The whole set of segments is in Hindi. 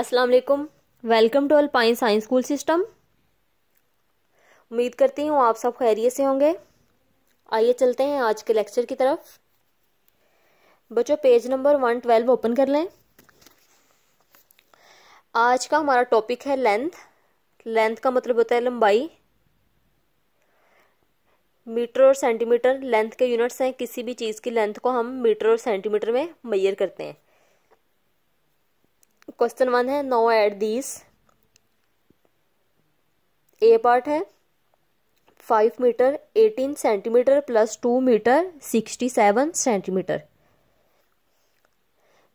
अस्सलाम welcome to Alpine science school system उम्मीद करती हूँ आप सब खैरियत से होंगे आइए चलते हैं आज के लेक्चर की तरफ बच्चों page number one twelve open कर लें आज का हमारा टॉपिक है लेंथ लेंथ का मतलब होता है लंबाई मीटर और सेंटीमीटर लेंथ के यूनिट्स हैं किसी भी चीज़ की लेंथ को हम मीटर और सेंटीमीटर में मैयर करते हैं क्वेश्चन वन है no eight this A part है five metre eighteen centimetre plus two metre sixty seven centimetre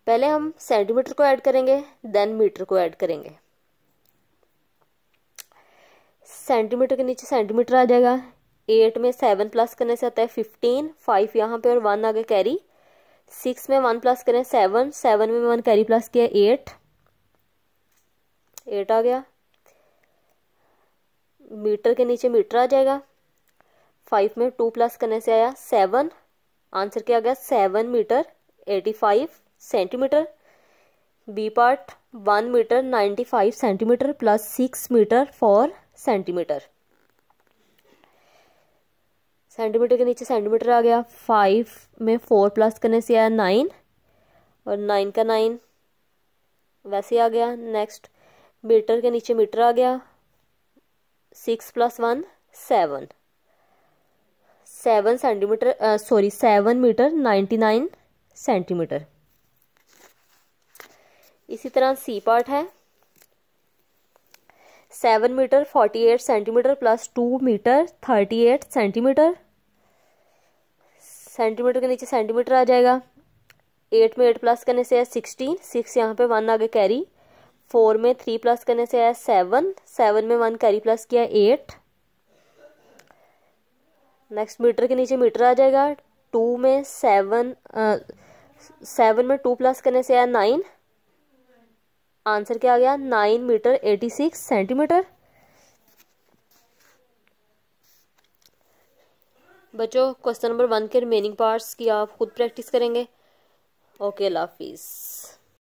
पहले हम सेंटीमीटर को ऐड करेंगे देन मीटर को ऐड करेंगे सेंटीमीटर के नीचे सेंटीमीटर आ जाएगा एट में सेवन प्लस करने से आता है फिफ्टीन फाइव यहाँ पे और वन आगे कैरी सिक्स में वन प्लस करें सेवन सेवन में वन कैरी प्लस किया एट एट आ गया मीटर के नीचे मीटर आ जाएगा फाइव में टू प्लस करने से आया सेवन आंसर क्या आ गया seven metre eighty five centimetre B part one metre ninety five centimetre plus six metre four centimetre centimetre के नीचे सेंटीमीटर आ गया फाइव में फोर प्लस करने से आया नाइन और नाइन का नाइन वैसे आ गया नेक्स्ट मीटर के नीचे मीटर आ गया six plus one seven seven centimetre sorry seven metre ninety nine centimetre इसी तरह सी पार्ट है seven metre forty eight centimetre plus two metre thirty eight centimetre centimetre के नीचे सेंटीमीटर आ जाएगा एट में एट प्लस करने से है सिक्सटीन सिक्स यहाँ पे वन आगे कैरी फोर में थ्री प्लस करने से आया सेवन सेवन में वन कैरी प्लस किया एट नेक्स्ट मीटर के नीचे मीटर आ जाएगा टू में सेवन सेवन में टू प्लस करने से आया नाइन आंसर क्या आ गया nine metre eighty six centimetre बच्चों क्वेश्चन नंबर वन के रिमेनिंग पार्ट्स की आप खुद प्रैक्टिस करेंगे ओके लाफिज़